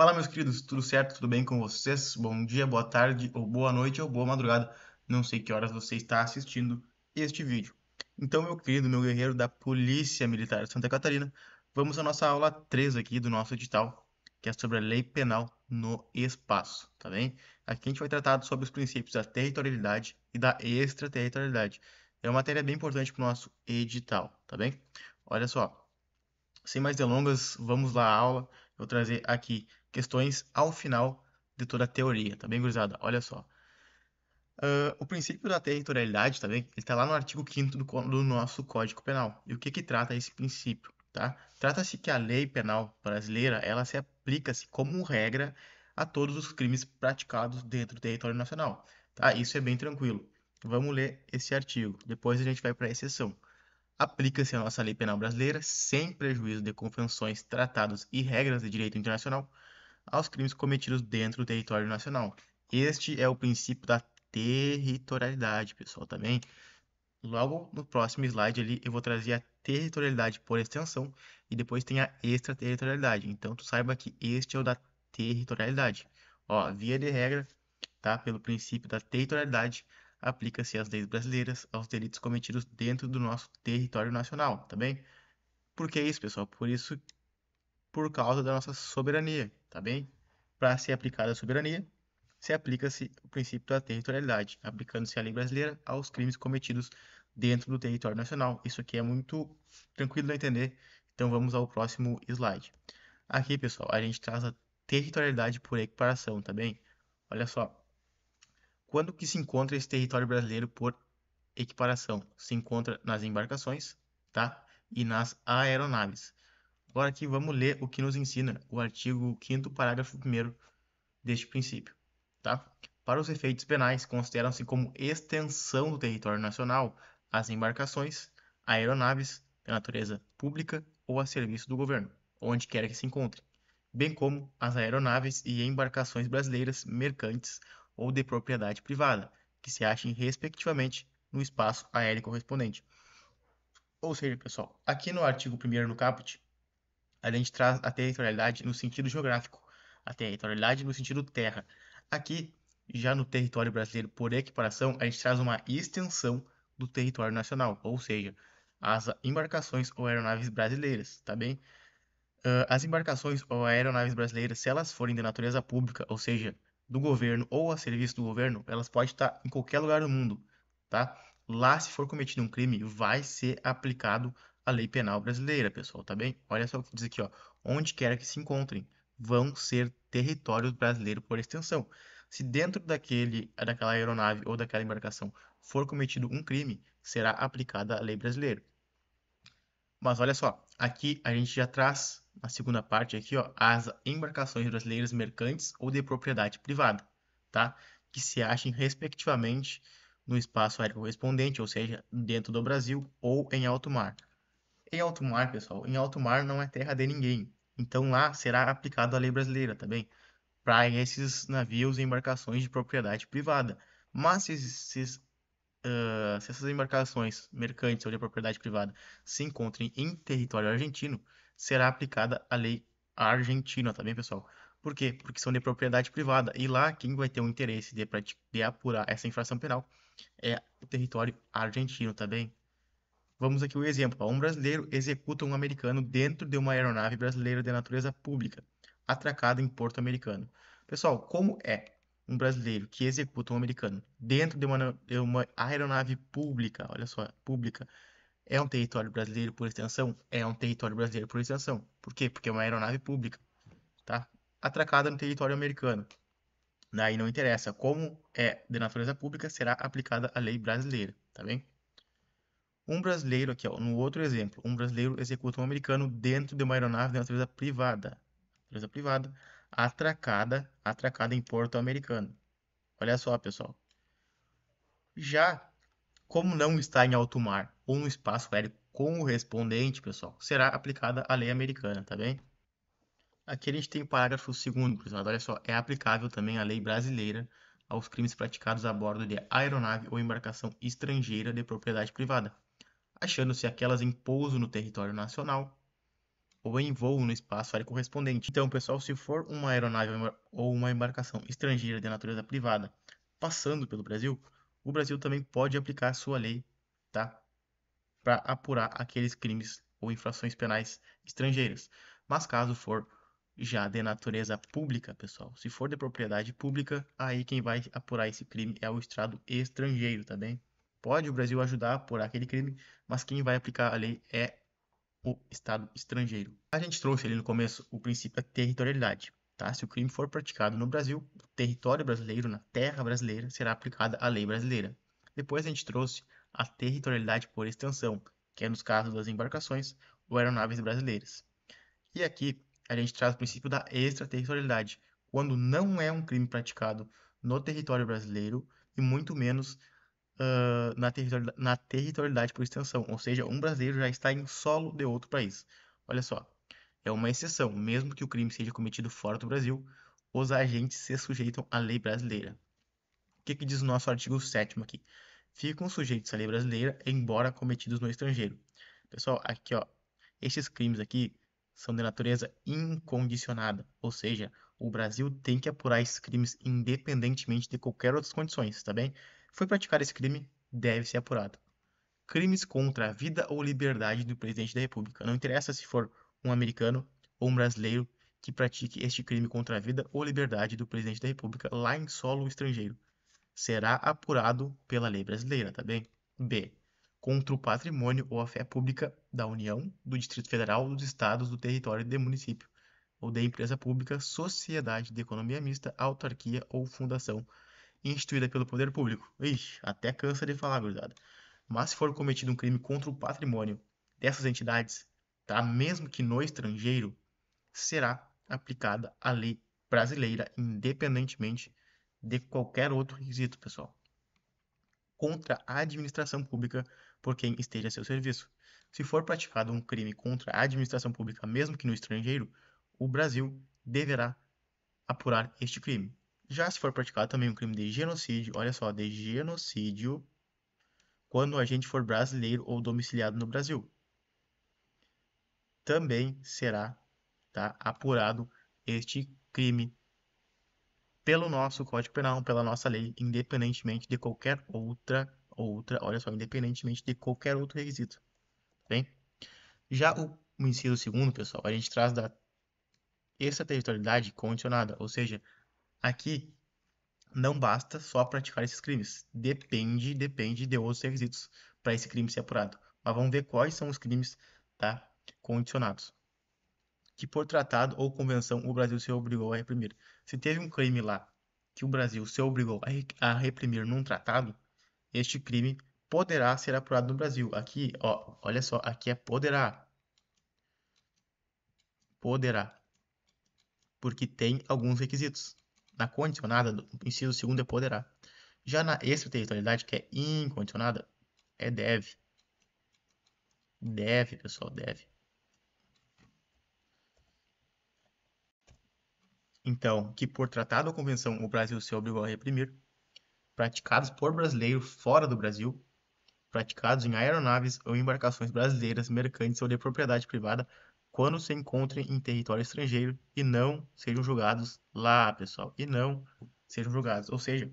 Fala, meus queridos, tudo certo? Tudo bem com vocês? Bom dia, boa tarde, ou boa noite, ou boa madrugada. Não sei que horas você está assistindo este vídeo. Então, meu querido, meu guerreiro da Polícia Militar de Santa Catarina, vamos à nossa aula 3 aqui do nosso edital, que é sobre a lei penal no espaço, tá bem? Aqui a gente vai tratar sobre os princípios da territorialidade e da extraterritorialidade. É uma matéria bem importante para o nosso edital, tá bem? Olha só, sem mais delongas, vamos lá à aula. Eu vou trazer aqui questões ao final de toda a teoria, tá bem, gurizada? Olha só. Uh, o princípio da territorialidade, tá bem? Ele tá lá no artigo 5 do, do, nosso Código Penal. E o que que trata esse princípio, tá? Trata-se que a lei penal brasileira, ela se aplica-se como regra a todos os crimes praticados dentro do território nacional, tá? Isso é bem tranquilo. Vamos ler esse artigo, depois a gente vai para a exceção. Aplica-se a nossa lei penal brasileira sem prejuízo de convenções, tratados e regras de direito internacional aos crimes cometidos dentro do território nacional. Este é o princípio da territorialidade, pessoal, também. Tá Logo no próximo slide ali eu vou trazer a territorialidade por extensão e depois tem a extraterritorialidade. Então tu saiba que este é o da territorialidade. Ó, via de regra, tá? Pelo princípio da territorialidade, aplica-se às leis brasileiras aos delitos cometidos dentro do nosso território nacional, tá bem? Por que isso, pessoal? Por isso por causa da nossa soberania, tá bem? Para ser aplicada a soberania, se aplica-se o princípio da territorialidade, aplicando-se a lei brasileira aos crimes cometidos dentro do território nacional. Isso aqui é muito tranquilo de entender, então vamos ao próximo slide. Aqui, pessoal, a gente traz a territorialidade por equiparação, tá bem? Olha só. Quando que se encontra esse território brasileiro por equiparação? Se encontra nas embarcações, tá? E nas aeronaves. Agora aqui vamos ler o que nos ensina o artigo 5 parágrafo 1 deste princípio, tá? Para os efeitos penais, consideram-se como extensão do território nacional as embarcações, aeronaves da natureza pública ou a serviço do governo, onde quer que se encontre, bem como as aeronaves e embarcações brasileiras mercantes ou de propriedade privada, que se achem respectivamente no espaço aéreo correspondente. Ou seja, pessoal, aqui no artigo 1 no caput, a gente traz a territorialidade no sentido geográfico, a territorialidade no sentido terra. Aqui, já no território brasileiro, por equiparação, a gente traz uma extensão do território nacional, ou seja, as embarcações ou aeronaves brasileiras, tá bem? Uh, as embarcações ou aeronaves brasileiras, se elas forem de natureza pública, ou seja, do governo ou a serviço do governo, elas podem estar em qualquer lugar do mundo, tá? Lá, se for cometido um crime, vai ser aplicado a lei penal brasileira, pessoal, tá bem? Olha só o que diz aqui, ó. Onde quer que se encontrem, vão ser território brasileiro por extensão. Se dentro daquele, daquela aeronave ou daquela embarcação for cometido um crime, será aplicada a lei brasileira. Mas olha só, aqui a gente já traz na segunda parte aqui, ó, as embarcações brasileiras mercantes ou de propriedade privada, tá? Que se achem respectivamente no espaço aéreo correspondente, ou seja, dentro do Brasil ou em alto mar em alto mar, pessoal, em alto mar não é terra de ninguém. Então lá será aplicado a lei brasileira também para esses navios e embarcações de propriedade privada. Mas se, se, uh, se essas embarcações mercantes ou de propriedade privada se encontrem em território argentino, será aplicada a lei argentina, tá bem, pessoal? Por quê? Porque são de propriedade privada. E lá, quem vai ter o interesse de, de apurar essa infração penal é o território argentino, tá bem? Vamos aqui o exemplo. Um brasileiro executa um americano dentro de uma aeronave brasileira de natureza pública, atracada em Porto Americano. Pessoal, como é um brasileiro que executa um americano dentro de uma, de uma aeronave pública, olha só, pública, é um território brasileiro por extensão? É um território brasileiro por extensão. Por quê? Porque é uma aeronave pública, tá? Atracada no território americano. Daí não interessa. Como é de natureza pública, será aplicada a lei brasileira, tá bem? Um brasileiro, aqui ó, no outro exemplo, um brasileiro executa um americano dentro de uma aeronave de natureza privada. Natureza privada, atracada, atracada em porto americano. Olha só, pessoal. Já, como não está em alto mar ou no espaço aéreo correspondente, pessoal, será aplicada a lei americana, tá bem? Aqui a gente tem o parágrafo segundo pessoal, Olha só, é aplicável também a lei brasileira aos crimes praticados a bordo de aeronave ou embarcação estrangeira de propriedade privada, achando-se aquelas em pouso no território nacional ou em voo no espaço aéreo correspondente. Então, pessoal, se for uma aeronave ou uma embarcação estrangeira de natureza privada passando pelo Brasil, o Brasil também pode aplicar sua lei, tá? Para apurar aqueles crimes ou infrações penais estrangeiras. Mas caso for já de natureza pública, pessoal, se for de propriedade pública, aí quem vai apurar esse crime é o Estado estrangeiro, tá bem? Pode o Brasil ajudar por aquele crime, mas quem vai aplicar a lei é o Estado estrangeiro. A gente trouxe ali no começo o princípio da territorialidade. Tá? Se o crime for praticado no Brasil, no território brasileiro, na terra brasileira, será aplicada a lei brasileira. Depois a gente trouxe a territorialidade por extensão, que é nos casos das embarcações ou aeronaves brasileiras. E aqui a gente traz o princípio da extraterritorialidade, quando não é um crime praticado no território brasileiro e muito menos ah, na, territorialidade, na territorialidade por extensão, ou seja, um brasileiro já está em solo de outro país. Olha só, é uma exceção, mesmo que o crime seja cometido fora do Brasil, os agentes se sujeitam à lei brasileira. O que, que diz o nosso artigo 7 aqui? Ficam sujeitos à lei brasileira, embora cometidos no estrangeiro. Pessoal, aqui ó, esses crimes aqui são de natureza incondicionada, ou seja, o Brasil tem que apurar esses crimes independentemente de qualquer outras condições, tá bem? foi praticar esse crime deve ser apurado. Crimes contra a vida ou liberdade do presidente da República. Não interessa se for um americano ou um brasileiro que pratique este crime contra a vida ou liberdade do presidente da República lá em solo estrangeiro. Será apurado pela lei brasileira, tá bem? B. Contra o patrimônio ou a fé pública da União, do Distrito Federal, dos Estados, do território e do município, ou da empresa pública, sociedade de economia mista, autarquia ou fundação instituída pelo poder público. Ixi, até cansa de falar, gurizada. Mas se for cometido um crime contra o patrimônio dessas entidades, tá? mesmo que no estrangeiro, será aplicada a lei brasileira, independentemente de qualquer outro requisito, pessoal. Contra a administração pública por quem esteja a seu serviço. Se for praticado um crime contra a administração pública, mesmo que no estrangeiro, o Brasil deverá apurar este crime. Já se for praticado também um crime de genocídio, olha só, de genocídio, quando o agente for brasileiro ou domiciliado no Brasil. Também será tá, apurado este crime pelo nosso Código Penal, pela nossa lei, independentemente de qualquer outra, outra, olha só, independentemente de qualquer outro requisito. Tá bem? Já o, o inciso segundo, pessoal, a gente traz da extraterritorialidade condicionada, ou seja, Aqui não basta só praticar esses crimes. Depende, depende de outros requisitos para esse crime ser apurado. Mas vamos ver quais são os crimes tá, condicionados. Que por tratado ou convenção o Brasil se obrigou a reprimir. Se teve um crime lá que o Brasil se obrigou a reprimir num tratado, este crime poderá ser apurado no Brasil. Aqui, ó, olha só, aqui é poderá. Poderá. Porque tem alguns requisitos. Na condicionada, do inciso segundo é poderá. Já na extraterritorialidade, que é incondicionada, é deve. Deve, pessoal, deve. Então, que por tratado ou convenção o Brasil se obrigou a reprimir, praticados por brasileiro fora do Brasil, praticados em aeronaves ou embarcações brasileiras mercantes ou de propriedade privada quando se encontrem em território estrangeiro e não sejam julgados lá, pessoal, e não sejam julgados. Ou seja,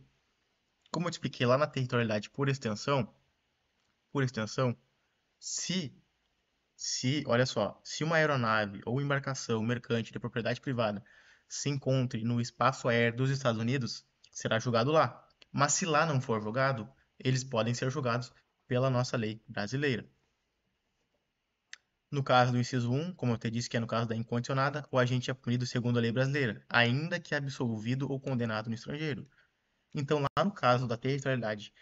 como eu te expliquei lá na territorialidade por extensão, por extensão, se se, olha só, se uma aeronave ou embarcação mercante de propriedade privada se encontre no espaço aéreo dos Estados Unidos, será julgado lá. Mas se lá não for julgado, eles podem ser julgados pela nossa lei brasileira. No caso do inciso 1, como eu te disse que é no caso da incondicionada, o agente é punido segundo a lei brasileira, ainda que absolvido ou condenado no estrangeiro. Então, lá no caso da territorialidade,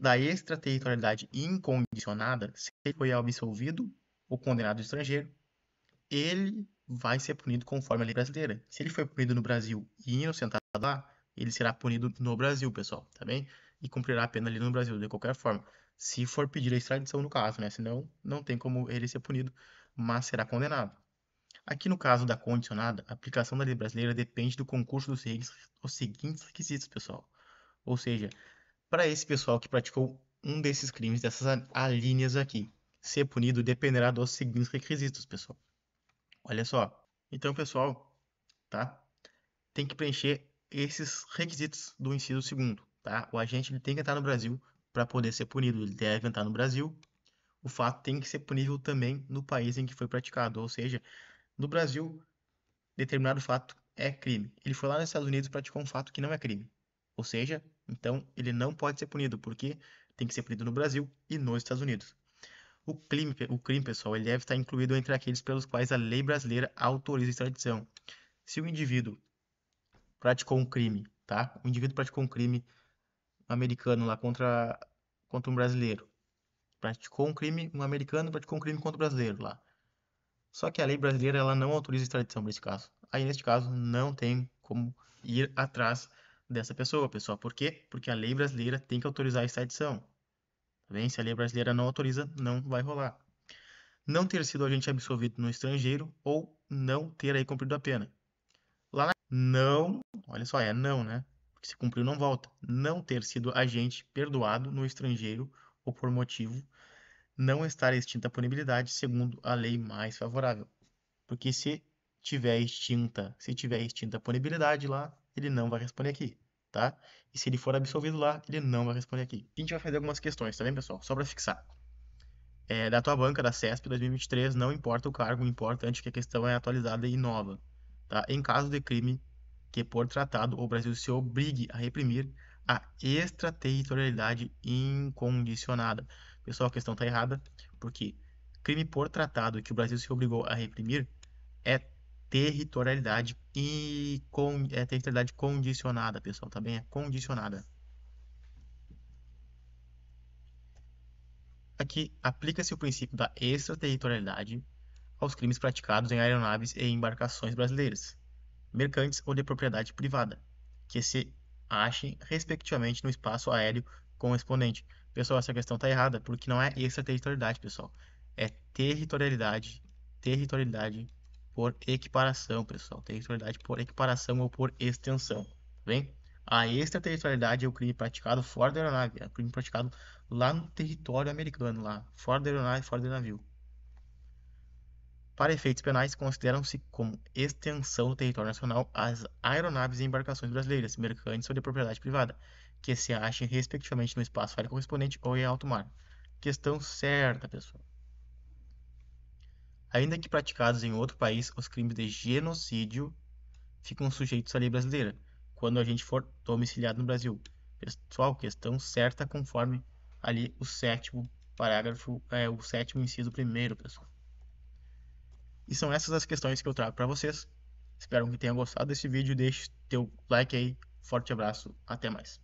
da extraterritorialidade incondicionada, se ele foi absolvido ou condenado no estrangeiro, ele vai ser punido conforme a lei brasileira. Se ele foi punido no Brasil e inocentado lá, ele será punido no Brasil, pessoal, tá bem? E cumprirá a pena ali no Brasil, de qualquer forma se for pedir a extradição no caso, né? Senão não tem como ele ser punido, mas será condenado. Aqui no caso da condicionada, a aplicação da lei brasileira depende do concurso dos, dos seguintes requisitos, pessoal. Ou seja, para esse pessoal que praticou um desses crimes, dessas alíneas aqui, ser punido dependerá dos seguintes requisitos, pessoal. Olha só. Então, pessoal, tá? Tem que preencher esses requisitos do inciso segundo, tá? O agente ele tem que estar no Brasil para poder ser punido, ele deve entrar no Brasil. O fato tem que ser punível também no país em que foi praticado, ou seja, no Brasil, determinado fato é crime. Ele foi lá nos Estados Unidos e praticou um fato que não é crime. Ou seja, então ele não pode ser punido, porque tem que ser punido no Brasil e nos Estados Unidos. O crime, o crime, pessoal, ele deve estar incluído entre aqueles pelos quais a lei brasileira autoriza a extradição. Se o indivíduo praticou um crime, tá? O indivíduo praticou um crime americano lá contra, contra um brasileiro. Praticou um crime, um americano praticou um crime contra um brasileiro lá. Só que a lei brasileira ela não autoriza extradição nesse caso. Aí neste caso não tem como ir atrás dessa pessoa, pessoal. Por quê? Porque a lei brasileira tem que autorizar a extradição. Tá bem? Se a lei brasileira não autoriza, não vai rolar. Não ter sido agente absolvido no estrangeiro ou não ter aí cumprido a pena. Lá na... Não, olha só, é não, né? que se cumpriu não volta, não ter sido agente perdoado no estrangeiro ou por motivo não estar extinta a punibilidade segundo a lei mais favorável. Porque se tiver extinta, se tiver extinta a punibilidade lá, ele não vai responder aqui, tá? E se ele for absolvido lá, ele não vai responder aqui. A gente vai fazer algumas questões, tá bem, pessoal? Só para fixar. É, da tua banca, da CESP 2023, não importa o cargo, o importante é que a questão é atualizada e nova. Tá? Em caso de crime, que por tratado o Brasil se obrigue a reprimir a extraterritorialidade incondicionada. Pessoal, a questão está errada, porque crime por tratado que o Brasil se obrigou a reprimir é territorialidade e con, é territorialidade condicionada, pessoal, tá bem? É condicionada. Aqui aplica-se o princípio da extraterritorialidade aos crimes praticados em aeronaves e embarcações brasileiras mercantes ou de propriedade privada, que se achem respectivamente no espaço aéreo correspondente. Pessoal, essa questão está errada, porque não é extraterritorialidade, pessoal. É territorialidade, territorialidade por equiparação, pessoal. Territorialidade por equiparação ou por extensão, tá bem? A extraterritorialidade é o crime praticado fora da aeronave, é o crime praticado lá no território americano, lá, fora da aeronave, fora do navio. Para efeitos penais, consideram-se como extensão do território nacional as aeronaves e embarcações brasileiras, mercantes ou de propriedade privada, que se achem respectivamente no espaço aéreo correspondente ou em alto mar. Questão certa, pessoal. Ainda que praticados em outro país, os crimes de genocídio ficam sujeitos à lei brasileira, quando a gente for domiciliado no Brasil. Pessoal, questão certa conforme ali o sétimo parágrafo, é, o sétimo inciso primeiro, pessoal. E são essas as questões que eu trago para vocês. Espero que tenham gostado desse vídeo. Deixe teu like aí. Forte abraço. Até mais.